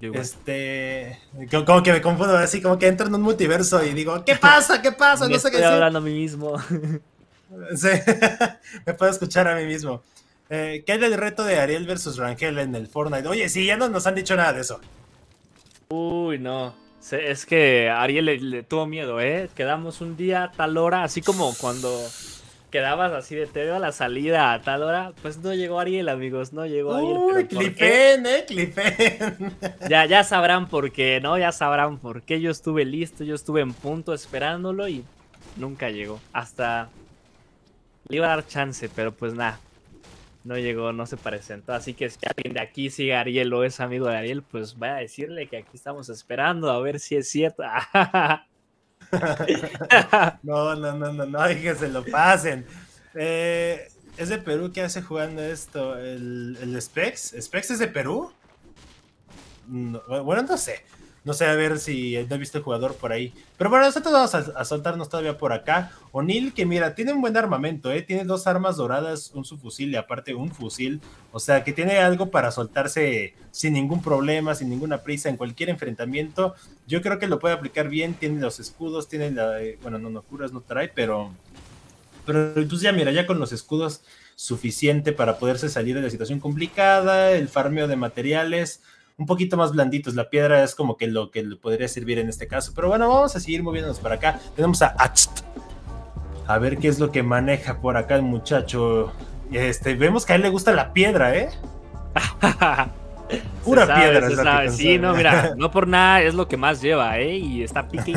Este. Como que me confundo así, como que entro en un multiverso y digo, ¿qué pasa? ¿Qué pasa? No sé qué decir. Estoy hablando a mí mismo. Sí, me puedo escuchar a mí mismo. Eh, ¿Qué es el reto de Ariel versus Rangel en el Fortnite? Oye, sí, ya no nos han dicho nada de eso. Uy, no. Es que Ariel le, tuvo miedo, ¿eh? Quedamos un día, tal hora, así como cuando quedabas así de te veo a la salida a tal hora, pues no llegó Ariel, amigos, no llegó Ariel. Uy, clipen, eh, clipen. Ya, ya sabrán por qué, ¿no? Ya sabrán por qué. Yo estuve listo, yo estuve en punto esperándolo y nunca llegó. Hasta le iba a dar chance, pero pues nada. No llegó, no se presentó. Así que si alguien de aquí sigue a Ariel o es amigo de Ariel, pues vaya a decirle que aquí estamos esperando a ver si es cierto. no, no, no, no, no, que se lo pasen. Eh, es de Perú que hace jugando esto. ¿El, el Specs? ¿Specs es de Perú? bueno, no sé. No sé, a ver si no he visto el jugador por ahí. Pero bueno, nosotros vamos a, soltarnos todavía por acá. O'Neill, que mira, tiene un buen armamento, ¿eh? Tiene dos armas doradas, un subfusil y aparte un fusil. O sea, que tiene algo para soltarse sin ningún problema, sin ninguna prisa, en cualquier enfrentamiento. Yo creo que lo puede aplicar bien. Tiene los escudos, tiene la... Eh, bueno, no, no curas, no trae, pero... Pero entonces pues ya, mira, ya con los escudos suficiente para poderse salir de la situación complicada, el farmeo de materiales, un poquito más blanditos. La piedra es como que lo que le podría servir en este caso. Pero bueno, vamos a seguir moviéndonos para acá. Tenemos a Acht. A ver qué es lo que maneja por acá el muchacho. Este, vemos que a él le gusta la piedra, ¿eh? Pura piedra. Sí, no, mira, no por nada es lo que más lleva, ¿eh? Y está pique,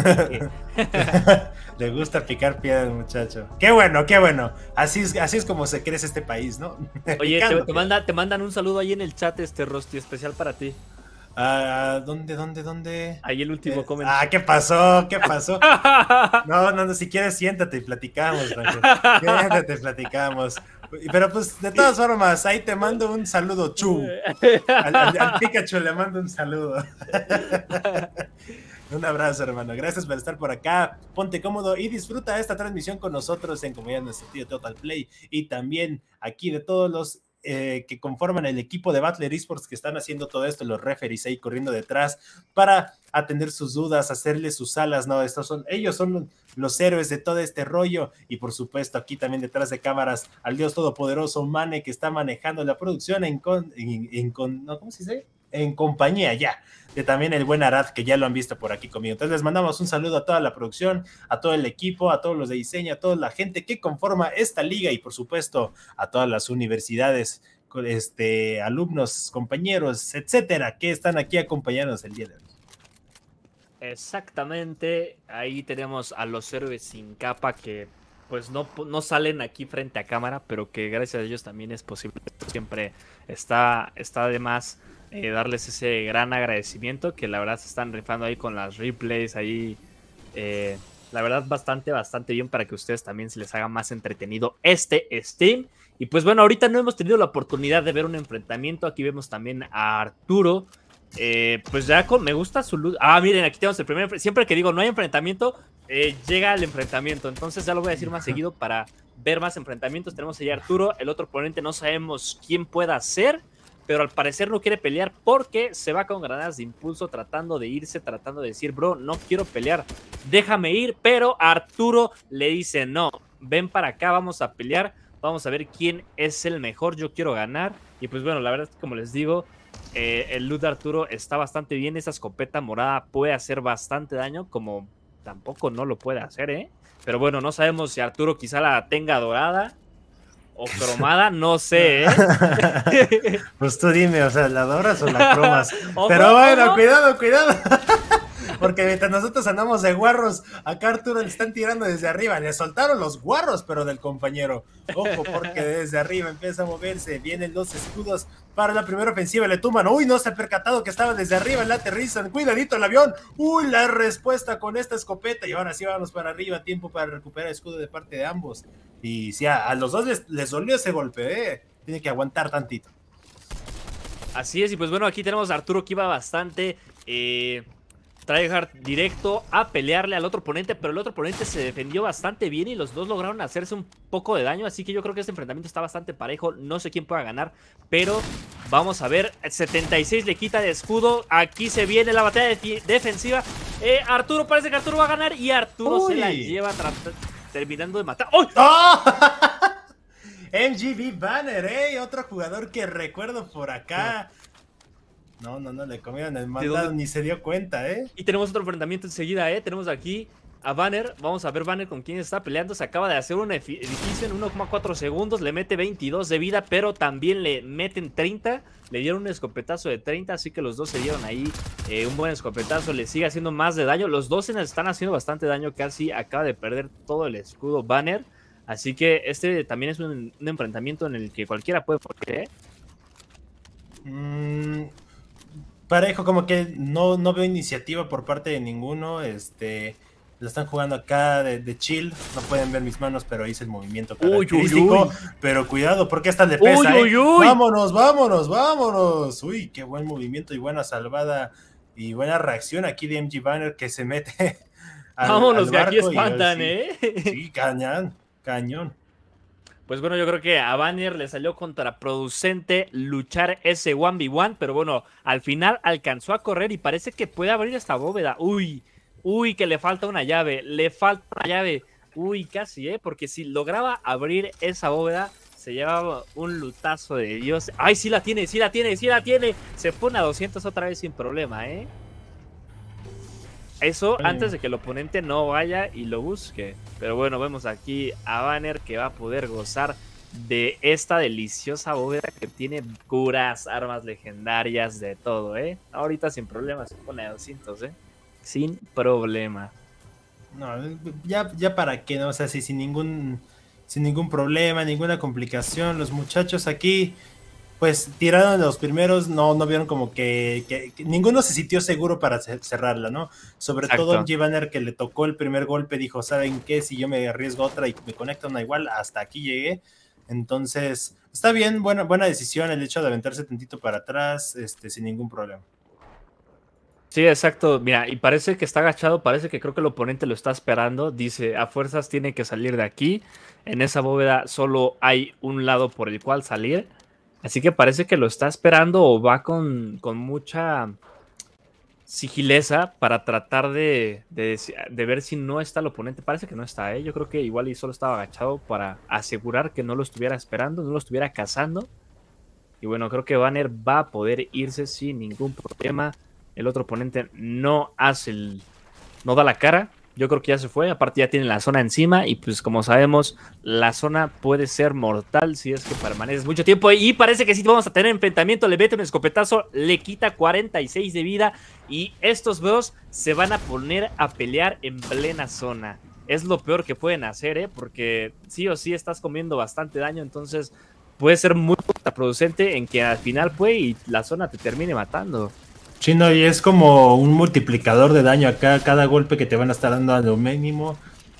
Le gusta picar piedras, muchacho. Qué bueno, qué bueno. Así es, así es como se crece este país, ¿no? Oye, te, mandan un saludo ahí en el chat, este Rosti, especial para ti. Ah, ¿Dónde, dónde, dónde? Ahí el último eh, comentario. Ah, ¿qué pasó? ¿Qué pasó? no, no, no, si quieres, siéntate y platicamos, Siéntate y platicamos. Pero pues, de todas formas, ahí te mando un saludo, Chu. al Pikachu le mando un saludo. Un abrazo, hermano. Gracias por estar por acá. Ponte cómodo y disfruta esta transmisión con nosotros en Comunidad Nuestro sentido Total Play y también aquí de todos los eh, que conforman el equipo de Butler Esports que están haciendo todo esto, los referees ahí corriendo detrás para atender sus dudas, hacerles sus alas, ¿no? Estos son, ellos son los héroes de todo este rollo. Y por supuesto, aquí también detrás de cámaras, al Dios Todopoderoso Mane, que está manejando la producción en, con, ¿cómo se dice? en compañía ya de también el buen Arad, que ya lo han visto por aquí conmigo. Entonces les mandamos un saludo a toda la producción, a todo el equipo, a todos los de diseño, a toda la gente que conforma esta liga y por supuesto a todas las universidades, este, alumnos, compañeros, etcétera, que están aquí acompañándonos el día de hoy. Exactamente, ahí tenemos a los héroes sin capa que pues no, no salen aquí frente a cámara, pero que gracias a ellos también es posible. Siempre está, está de más eh, darles ese gran agradecimiento que la verdad se están rifando ahí con las replays, ahí eh, la verdad bastante, bastante bien para que ustedes también se les haga más entretenido este Steam. Y pues bueno, ahorita no hemos tenido la oportunidad de ver un enfrentamiento, aquí vemos también a Arturo. Eh, pues ya con, me gusta su luz. Ah, miren, aquí tenemos el primer. Siempre que digo no hay enfrentamiento, llega el enfrentamiento. Entonces ya lo voy a decir más seguido para ver más enfrentamientos. Tenemos ahí a Arturo, el otro oponente no sabemos quién pueda ser pero al parecer no quiere pelear porque se va con granadas de impulso tratando de irse, tratando de decir, bro, no quiero pelear, déjame ir, pero Arturo le dice, no, ven para acá, vamos a pelear, vamos a ver quién es el mejor, yo quiero ganar. Y pues bueno, la verdad, como les digo, eh, el loot de Arturo está bastante bien, esa escopeta morada puede hacer bastante daño, como tampoco no lo puede hacer, ¿eh? Pero bueno, no sabemos si Arturo quizá la tenga dorada o cromada, no sé. ¿eh? Pues tú dime, o sea, ¿la adoras o la cromas? Pero bueno, cuidado, cuidado porque mientras nosotros andamos de guarros, acá Arturo le están tirando desde arriba. Le soltaron los guarros, pero del compañero. Ojo, porque desde arriba empieza a moverse. Vienen los escudos para la primera ofensiva. Le tuman. Uy, no se ha percatado que estaba desde arriba. La aterrizan. Cuidadito el avión. Uy, la respuesta con esta escopeta. Y ahora sí vamos para arriba. Tiempo para recuperar escudo de parte de ambos. Y si a, los dos les, les, dolió ese golpe. ¿eh? Tiene que aguantar tantito. Así es, y pues bueno, aquí tenemos a Arturo que iba bastante eh, Tryhard directo a pelearle al otro oponente, pero el otro oponente se defendió bastante bien y los dos lograron hacerse un poco de daño, así que yo creo que este enfrentamiento está bastante parejo, no sé quién pueda ganar, pero vamos a ver, 76 le quita de escudo, aquí se viene la batalla defensiva, eh, Arturo parece que Arturo va a ganar y Arturo se la lleva terminando de matar. ¡Oh! MGB Banner, eh, Otro jugador que recuerdo por acá. No, no, no, le comieron el mandado, ni se dio cuenta, ¿eh? Y tenemos otro enfrentamiento enseguida, ¿eh? Tenemos aquí a Banner. Vamos a ver Banner con quién está peleando. Se acaba de hacer un edificio en 1,4 segundos. Le mete 22 de vida, pero también le meten 30. Le dieron un escopetazo de 30, así que los dos se dieron ahí eh, un buen escopetazo. Le sigue haciendo más de daño. Los dos se están haciendo bastante daño. Casi acaba de perder todo el escudo Banner. Así que este también es un, enfrentamiento en el que cualquiera puede ¿eh? Mmm parejo, como que no, no veo iniciativa por parte de ninguno. Este, lo están jugando acá de, chill. No pueden ver mis manos, pero hice el movimiento Pero cuidado, porque esta le pesa. ¿eh? Vámonos, vámonos, vámonos. Uy, qué buen movimiento y buena salvada y buena reacción aquí de MG Banner que se mete. vámonos, que aquí espantan, ¿eh? Sí, cañón, cañón. Pues bueno, yo creo que a Banner le salió contraproducente luchar ese 1v1, pero bueno, al final alcanzó a correr y parece que puede abrir esta bóveda. Uy, uy, que le falta una llave, le falta llave. Uy, casi, ¿eh? Porque si lograba abrir esa bóveda, se llevaba un lutazo de Dios. ¡Ay, sí la tiene, sí la tiene, sí la tiene! Se pone a 200 otra vez sin problema, ¿eh? Eso antes de que el oponente no vaya y lo busque. Pero bueno, vemos aquí a Banner que va a poder gozar de esta deliciosa bóveda que tiene curas, armas legendarias, de todo, ¿eh? Ahorita sin problemas, se pone 200, ¿eh? Sin problema. No, ya, para qué, ¿no? O sea, sin ningún, sin ningún problema, ninguna complicación, los muchachos aquí pues tiraron los primeros, no, no vieron como que, ninguno se sintió seguro para cerrarla, ¿no? Sobre todo todo banner que le tocó el primer golpe, dijo, ¿saben qué? Si yo me arriesgo otra y me conecto una igual, hasta aquí llegué. Entonces, está bien, buena, buena decisión el hecho de aventarse tantito para atrás, este, sin ningún problema. Sí, exacto. Mira, y parece que está agachado, parece que creo que el oponente lo está esperando. Dice, a fuerzas tiene que salir de aquí. En esa bóveda solo hay un lado por el cual salir. Así que parece que lo está esperando o va con, mucha sigileza para tratar de, de, ver si no está el oponente. Parece que no está, ¿eh? Yo creo que igual y solo estaba agachado para asegurar que no lo estuviera esperando, no lo estuviera cazando. Y bueno, creo que Banner va a poder irse sin ningún problema. El otro oponente no hace el... no da la cara. Yo creo que ya se fue, aparte ya tiene la zona encima y pues como sabemos, la zona puede ser mortal si es que permaneces mucho tiempo y parece que sí vamos a tener enfrentamiento, le mete un escopetazo, le quita 46 de vida y estos dos se van a poner a pelear en plena zona. Es lo peor que pueden hacer, ¿eh? porque sí o sí estás comiendo bastante daño, entonces puede ser muy contraproducente en que al final fue y la zona te termine matando. Sí, y es como un multiplicador de daño acá, cada golpe que te van a estar dando a lo mínimo,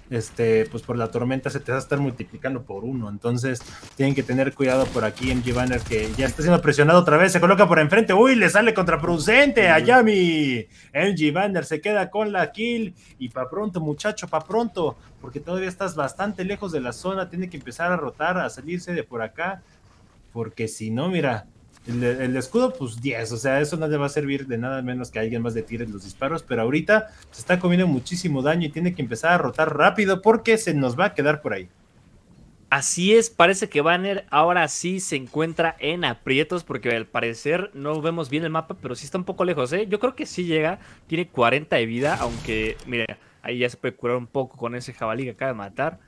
este, pues por la tormenta se te va a estar multiplicando por uno. Entonces, tienen que tener cuidado por aquí, MG Banner, que ya está siendo presionado otra vez, se coloca por enfrente, uy, le sale contraproducente a Yami. MG Banner se queda con la kill y pa' pronto, muchacho, pa' pronto, porque todavía estás bastante lejos de la zona, tiene que empezar a rotar, a salirse de por acá, porque si no, mira, el, escudo, pues 10, o sea, eso no le va a servir de nada menos que alguien más le tire los disparos, pero ahorita se está comiendo muchísimo daño y tiene que empezar a rotar rápido porque se nos va a quedar por ahí. Así es, parece que Banner ahora sí se encuentra en aprietos porque al parecer no vemos bien el mapa, pero sí está un poco lejos, ¿eh? Yo creo que sí llega, tiene 40 de vida, aunque, mire, ahí ya se puede curar un poco con ese jabalí que acaba de matar,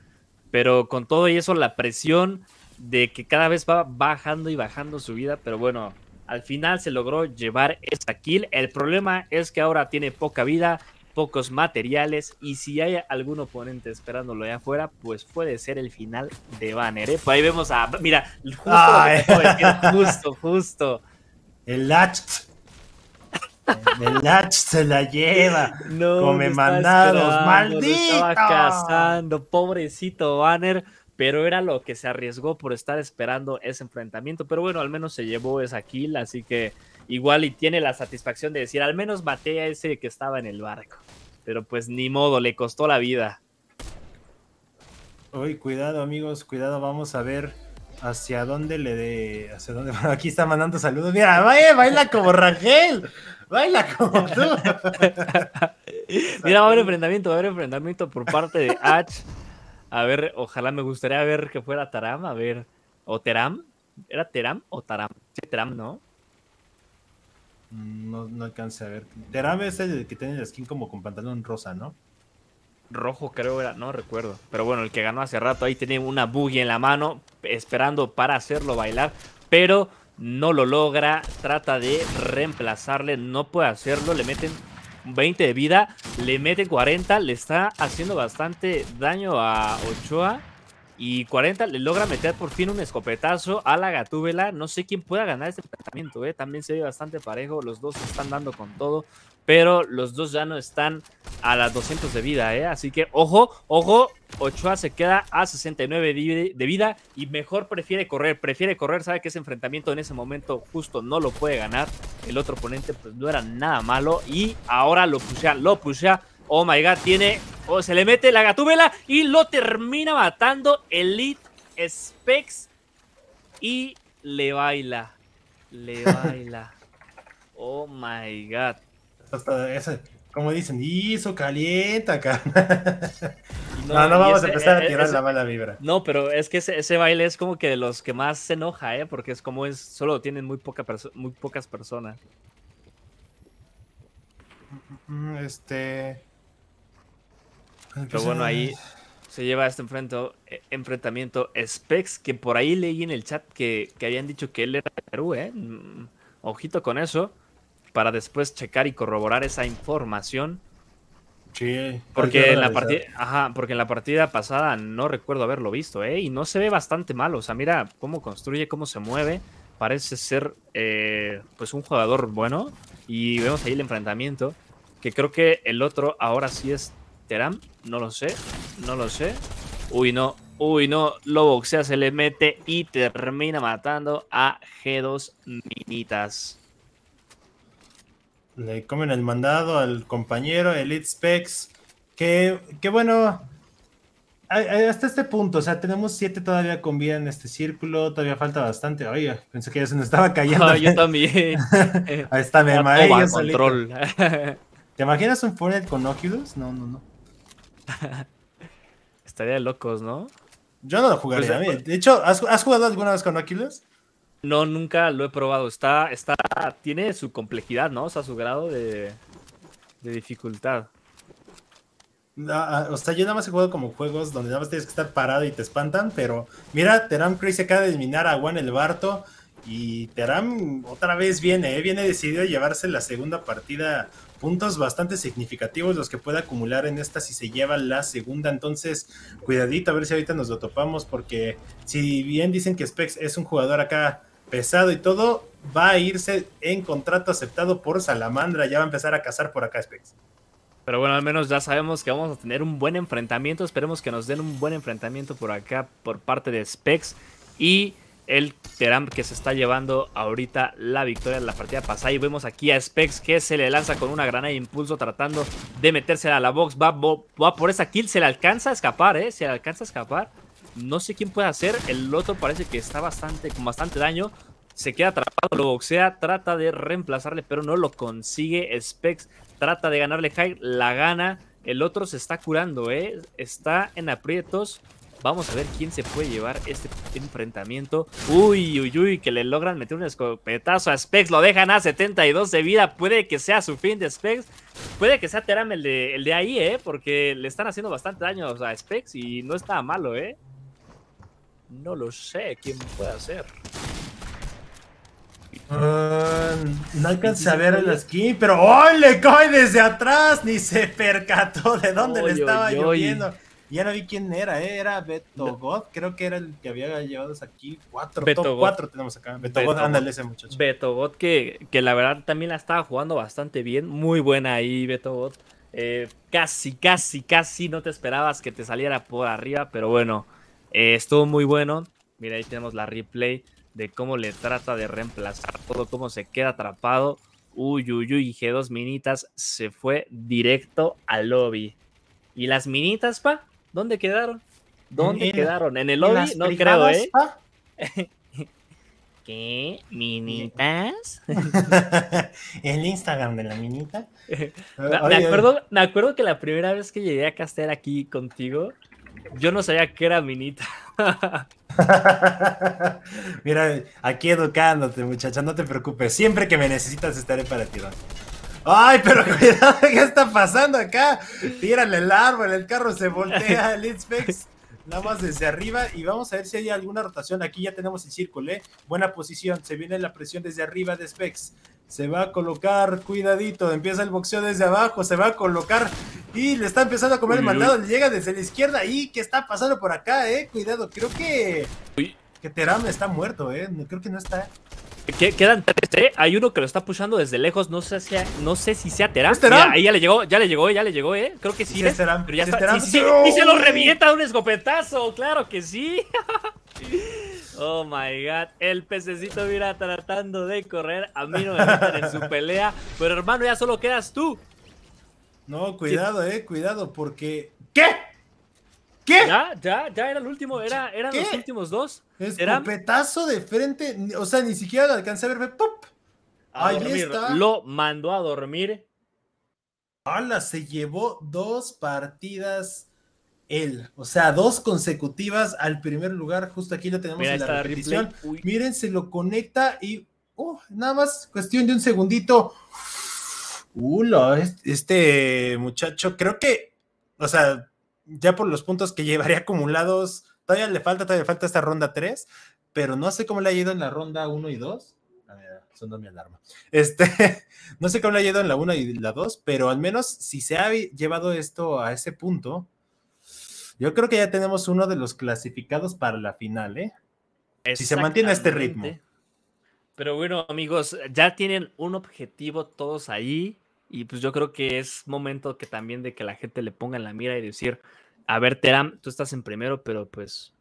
pero con todo y eso la presión de que cada vez va bajando y bajando su vida, pero bueno, al final se logró llevar esa kill. El problema es que ahora tiene poca vida, pocos materiales y si hay algún oponente esperándolo allá afuera, pues puede ser el final de Banner. ¿eh? Pues ahí vemos a... Mira, justo, justo, El latch. El latch se la lleva. No, Come mandados, maldito. cazando, pobrecito Banner pero era lo que se arriesgó por estar esperando ese enfrentamiento. Pero bueno, al menos se llevó esa kill, así que igual y tiene la satisfacción de decir, al menos maté a ese que estaba en el barco. Pero pues ni modo, le costó la vida. Uy, cuidado amigos, cuidado, vamos a ver hacia dónde le dé... Hacia dónde... aquí está mandando saludos. Mira, baila, baila como Rangel, baila como tú. Mira, va a haber enfrentamiento, va a haber enfrentamiento por parte de H. A ver, ojalá me gustaría ver que fuera Taram, a ver. ¿O Teram? ¿Era Teram o Taram? Sí, Teram, ¿no? Mm, no, no a ver. Teram es el que tiene la skin como con pantalón rosa, ¿no? Rojo creo era, no recuerdo. Pero bueno, el que ganó hace rato ahí tiene una buggy en la mano, esperando para hacerlo bailar. Pero no lo logra, trata de reemplazarle, no puede hacerlo, le meten 20 de vida, le mete 40, le está haciendo bastante daño a Ochoa. Y 40 le logra meter por fin un escopetazo a la Gatúbela. No sé quién pueda ganar este enfrentamiento, ¿eh? También se ve bastante parejo. Los dos están dando con todo. Pero los dos ya no están a las 200 de vida, ¿eh? Así que ojo, ojo. Ochoa se queda a 69 de vida y mejor prefiere correr. Prefiere correr, sabe que ese enfrentamiento en ese momento justo no lo puede ganar. El otro oponente pues no era nada malo y ahora lo pushea, lo pushea Oh my god, tiene. Oh, se le mete la gatubela y lo termina matando Elite Specs. Y le baila. Le baila. oh my god. Hasta como dicen, Hizo eso calienta, No, no, vamos a empezar a e, tirar la mala vibra. No, pero es que ese, baile es como que de los que más se enoja, ¿eh? Porque es como es, solo tienen muy, muy pocas personas. Mm, mm, mm, este. Pero bueno, ahí se lleva este eh, enfrentamiento Specs, que por ahí leí en el chat que, habían dicho que él era Perú, ¿eh? Mm, ojito con eso, para después checar y corroborar esa información. Sí, porque en, la partida, porque en la partida pasada no recuerdo haberlo visto, ¿eh? Y no se ve bastante mal O sea, mira cómo construye, cómo se mueve. Parece ser eh, pues un jugador bueno. Y vemos ahí el enfrentamiento. Que creo que el otro ahora sí es no lo sé, no lo sé. Uy, no, uy, no, lo boxea, se le mete y termina matando a G2 Minitas. Le comen el mandado al compañero Elite Specs, que, bueno, hasta este punto, o sea, tenemos siete todavía con vida en este círculo, todavía falta bastante. Oye, pensé que ya se nos estaba cayendo. yo también. Ahí está, me maé, control. ¿Te imaginas un Fortnite con Oculus? No, no, no. Estaría de locos, ¿no? Yo no lo pues jugaría. De ¿eh? hecho, ¿has, jugado alguna vez con Aquiles? No, nunca lo he probado. Está, está, tiene su complejidad, ¿no? O sea, su grado de, de dificultad. Ah, o sea, yo nada más he jugado como juegos donde nada más tienes que estar parado y te espantan, pero mira, Teram Crazy acaba de eliminar a Juan el Barto y Teram otra vez viene, ¿eh? viene decidido a llevarse la segunda partida puntos bastante significativos los que puede acumular en esta si se lleva la segunda. Entonces, cuidadito a ver si ahorita nos lo topamos, porque si bien dicen que Specs es un jugador acá pesado y todo, va a irse en contrato aceptado por Salamandra. Ya va a empezar a cazar por acá Specs. Pero bueno, al menos ya sabemos que vamos a tener un buen enfrentamiento. Esperemos que nos den un buen enfrentamiento por acá por parte de Specs. Y el Teram que se está llevando ahorita la victoria de la partida pasada. Y vemos aquí a Specs que se le lanza con una granada de impulso tratando de meterse a la box. Va, por esa kill, se le alcanza a escapar, ¿eh? Se le alcanza a escapar. No sé quién puede hacer. El otro parece que está bastante, con bastante daño. Se queda atrapado, lo boxea, trata de reemplazarle, pero no lo consigue. Specs trata de ganarle high, la gana. El otro se está curando, ¿eh? Está en aprietos. Vamos a ver quién se puede llevar este enfrentamiento. Uy, uy, uy, que le logran meter un escopetazo a Specs. Lo dejan a 72 de vida. Puede que sea su fin de Specs. Puede que sea Teram el de, ahí, ¿eh? Porque le están haciendo bastante daño a Specs y no está malo, ¿eh? No lo sé quién puede hacer. no alcanza a ver el skin, pero hoy Le cae desde atrás, ni se percató de dónde le estaba lloviendo. Ya no vi quién era, eh, Era Beto creo que era el que había llevado aquí cuatro. cuatro tenemos acá. Beto, ándale ese muchacho. Beto God, que, que la verdad también la estaba jugando bastante bien. Muy buena ahí, Beto eh, casi, casi, casi no te esperabas que te saliera por arriba, pero bueno, eh, estuvo muy bueno. Mira, ahí tenemos la replay de cómo le trata de reemplazar todo, cómo se queda atrapado. Uy, uy, uy, G2 Minitas se fue directo al lobby. Y las minitas, pa, ¿Dónde quedaron? ¿Dónde quedaron? ¿En el lobby? no creo, ¿eh? ¿ah? ¿Qué? ¿Minitas? el Instagram de la minita. me, acuerdo, que la primera vez que llegué a estar aquí contigo, yo no sabía que era minita. Mira, aquí educándote, muchacha, no te preocupes. Siempre que me necesitas estaré para ti. ¿no? Ay, pero cuidado, ¿qué está pasando acá? Tírale el árbol, el carro se voltea, el Inspex. Nada más desde arriba y vamos a ver si hay alguna rotación. Aquí ya tenemos el círculo, ¿eh? Buena posición, se viene la presión desde arriba de Specs. Se va a colocar, cuidadito, empieza el boxeo desde abajo, se va a colocar y le está empezando a comer el mandado, le llega desde la izquierda y ¿qué está pasando por acá, eh? Cuidado, creo que... Que Terame está muerto, eh, creo que no está... Quedan tres, ¿eh? Hay uno que lo está pushando desde lejos. No sé si, no sé si sea Terán. ahí ya le llegó, ya le llegó, eh, ya le llegó, ¿eh? Creo que sí. ¿eh? Pero ya y se lo revienta de un escopetazo. Claro que sí. Oh my god, el pececito mira tratando de correr. A mí no me en su pelea. Pero hermano, ya solo quedas tú. No, cuidado, eh, cuidado, porque. ¿Qué? Ya, ya, ya era el último, era, eran los últimos dos. un petazo de frente, o sea, ni siquiera lo alcancé a ver, ¡pop! Ahí está. Lo mandó a dormir. ¡Hala! Se llevó dos partidas él. O sea, dos consecutivas al primer lugar. Justo aquí lo tenemos en la repetición. Miren, se lo conecta y uh, nada más cuestión de un segundito. Ula, este, este muchacho, creo que, o sea, ya por los puntos que llevaría acumulados, todavía le falta, todavía le falta esta ronda 3, pero no sé cómo le ha ido en la ronda 1 y 2. A ver, sonó mi alarma. Este, no sé cómo le ha ido en la 1 y la 2, pero al menos si se ha llevado esto a ese punto, yo creo que ya tenemos uno de los clasificados para la final, ¿eh? Si se mantiene este ritmo. Pero bueno, amigos, ya tienen un objetivo todos ahí. Y pues yo creo que es momento que también de que la gente le ponga en la mira y decir, a ver, Teram, tú estás en primero, pero pues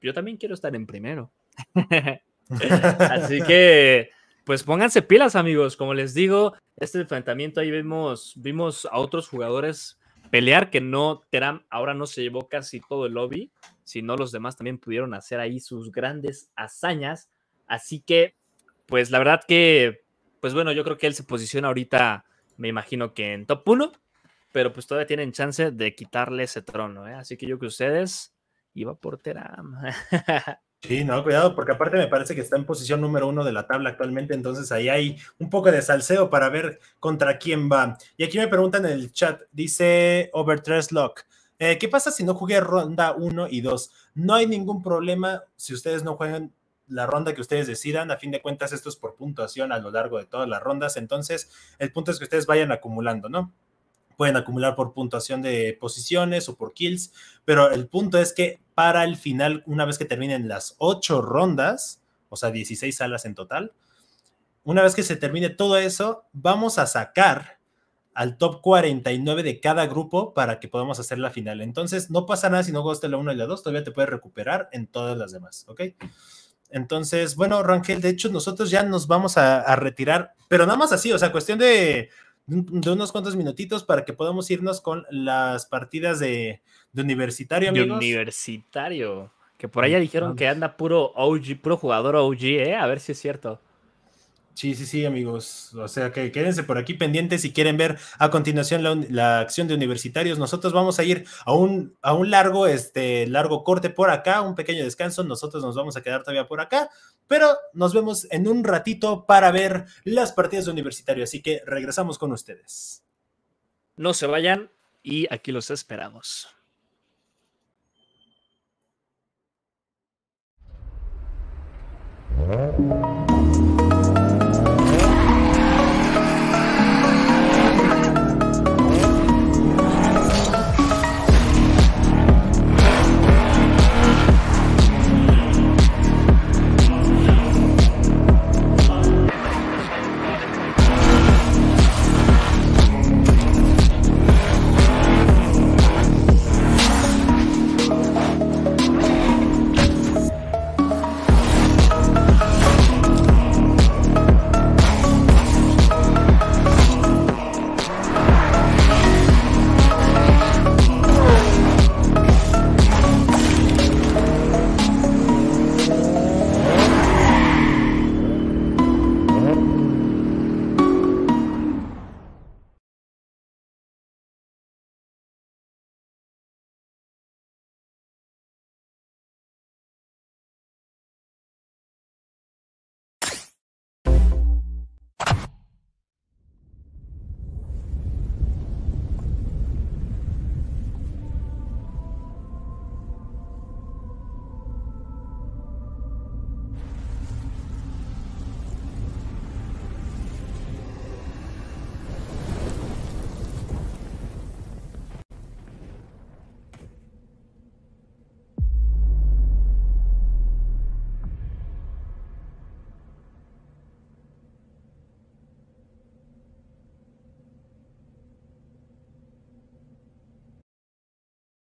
yo también quiero estar en primero. Así que, pues pónganse pilas, amigos. Como les digo, este enfrentamiento ahí vimos, vimos a otros jugadores pelear que no, Teram ahora no se llevó casi todo el lobby, sino los demás también pudieron hacer ahí sus grandes hazañas. Así que, pues la verdad que, pues bueno, yo creo que él se posiciona ahorita me imagino que en top 1, pero pues todavía tienen chance de quitarle ese trono, ¿eh? Así que yo que ustedes iba por Teram. Sí, no, cuidado, porque aparte me parece que está en posición número uno de la tabla actualmente, entonces ahí hay un poco de salseo para ver contra quién va. Y aquí me preguntan en el chat, dice Over Lock, eh, ¿qué pasa si no jugué ronda 1 y 2? No hay ningún problema si ustedes no juegan la ronda que ustedes decidan. A fin de cuentas, esto es por puntuación a lo largo de todas las rondas. Entonces, el punto es que ustedes vayan acumulando, ¿no? Pueden acumular por puntuación de posiciones o por kills, pero el punto es que para el final, una vez que terminen las ocho rondas, o sea, 16 salas en total, una vez que se termine todo eso, vamos a sacar al top 49 de cada grupo para que podamos hacer la final. Entonces, no pasa nada si no gustas la 1 y la 2, todavía te puedes recuperar en todas las demás, ¿ok? Entonces, bueno, Rangel, de hecho nosotros ya nos vamos a, retirar, pero nada más así, o sea, cuestión de, unos cuantos minutitos para que podamos irnos con las partidas de, universitario. Amigos. De universitario, que por allá mm, dijeron que anda puro OG, puro jugador OG, ¿eh? A ver si es cierto. Sí, sí, sí, amigos. O sea que quédense por aquí pendientes si quieren ver a continuación la, la acción de universitarios. Nosotros vamos a ir a un, a un largo, este, largo corte por acá, un pequeño descanso. Nosotros nos vamos a quedar todavía por acá, pero nos vemos en un ratito para ver las partidas de universitario. Así que regresamos con ustedes. No se vayan y aquí los esperamos.